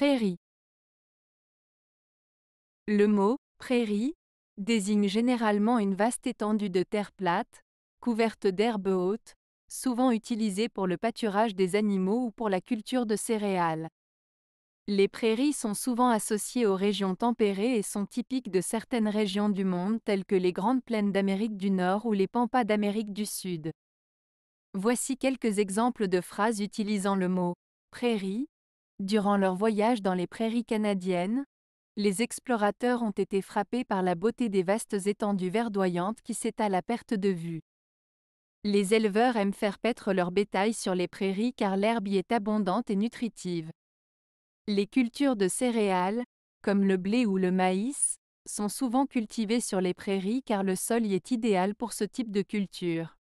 Prairie. Le mot prairie désigne généralement une vaste étendue de terre plate, couverte d'herbes hautes, souvent utilisée pour le pâturage des animaux ou pour la culture de céréales. Les prairies sont souvent associées aux régions tempérées et sont typiques de certaines régions du monde telles que les grandes plaines d'Amérique du Nord ou les pampas d'Amérique du Sud. Voici quelques exemples de phrases utilisant le mot prairie Durant leur voyage dans les prairies canadiennes, les explorateurs ont été frappés par la beauté des vastes étendues verdoyantes qui s'étalent à perte de vue. Les éleveurs aiment faire paître leur bétail sur les prairies car l'herbe y est abondante et nutritive. Les cultures de céréales, comme le blé ou le maïs, sont souvent cultivées sur les prairies car le sol y est idéal pour ce type de culture.